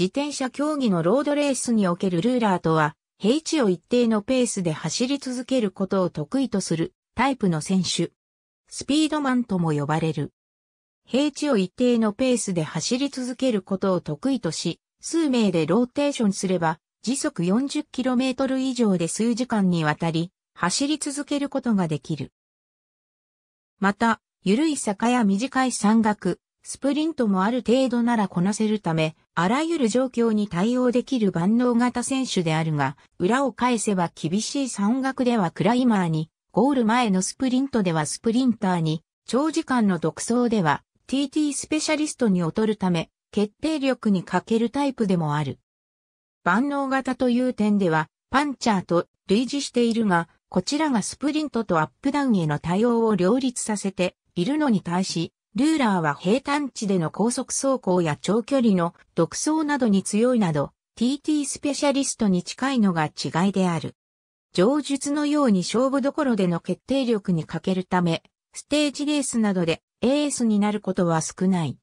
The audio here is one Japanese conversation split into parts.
自転車競技のロードレースにおけるルーラーとは、平地を一定のペースで走り続けることを得意とするタイプの選手。スピードマンとも呼ばれる。平地を一定のペースで走り続けることを得意とし、数名でローテーションすれば、時速 40km 以上で数時間にわたり、走り続けることができる。また、緩い坂や短い山岳、スプリントもある程度ならこなせるため、あらゆる状況に対応できる万能型選手であるが、裏を返せば厳しい山岳ではクライマーに、ゴール前のスプリントではスプリンターに、長時間の独走では TT スペシャリストに劣るため、決定力に欠けるタイプでもある。万能型という点では、パンチャーと類似しているが、こちらがスプリントとアップダウンへの対応を両立させているのに対し、ルーラーは平坦地での高速走行や長距離の独走などに強いなど、TT スペシャリストに近いのが違いである。上述のように勝負どころでの決定力に欠けるため、ステージレースなどでエースになることは少ない。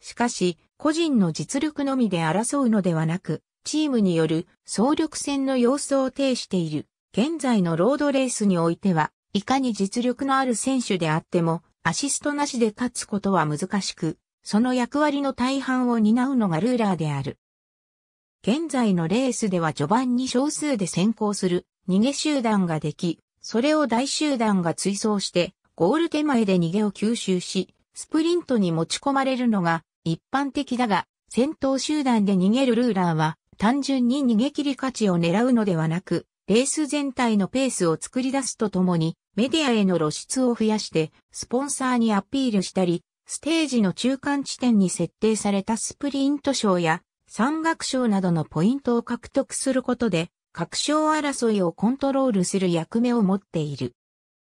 しかし、個人の実力のみで争うのではなく、チームによる総力戦の様子を呈している。現在のロードレースにおいては、いかに実力のある選手であっても、アシストなしで勝つことは難しく、その役割の大半を担うのがルーラーである。現在のレースでは序盤に少数で先行する逃げ集団ができ、それを大集団が追走して、ゴール手前で逃げを吸収し、スプリントに持ち込まれるのが一般的だが、先頭集団で逃げるルーラーは単純に逃げ切り勝ちを狙うのではなく、レース全体のペースを作り出すとともに、メディアへの露出を増やして、スポンサーにアピールしたり、ステージの中間地点に設定されたスプリント賞や山岳賞などのポイントを獲得することで、各賞争いをコントロールする役目を持っている。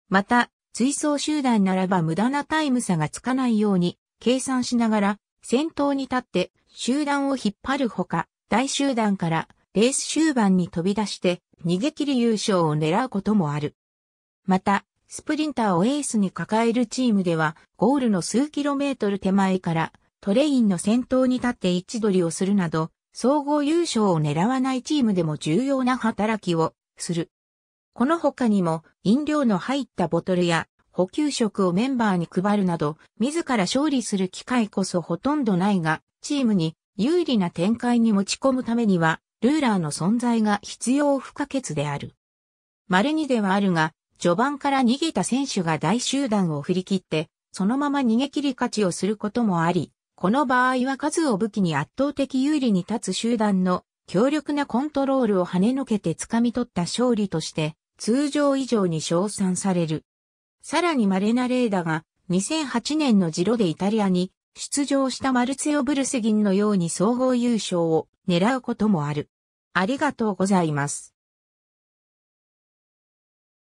また、追走集団ならば無駄なタイム差がつかないように、計算しながら、先頭に立って集団を引っ張るほか、大集団からレース終盤に飛び出して、逃げ切り優勝を狙うこともある。また、スプリンターをエースに抱えるチームでは、ゴールの数キロメートル手前からトレインの先頭に立って位置取りをするなど、総合優勝を狙わないチームでも重要な働きをする。この他にも飲料の入ったボトルや補給食をメンバーに配るなど、自ら勝利する機会こそほとんどないが、チームに有利な展開に持ち込むためには、ルーラーの存在が必要不可欠である。稀にではあるが、序盤から逃げた選手が大集団を振り切って、そのまま逃げ切り勝ちをすることもあり、この場合は数を武器に圧倒的有利に立つ集団の強力なコントロールを跳ねのけて掴み取った勝利として、通常以上に称賛される。さらに稀な例だが、2008年のジロでイタリアに出場したマルツェオ・ブルセギンのように総合優勝を狙うこともある。ありがとうございます。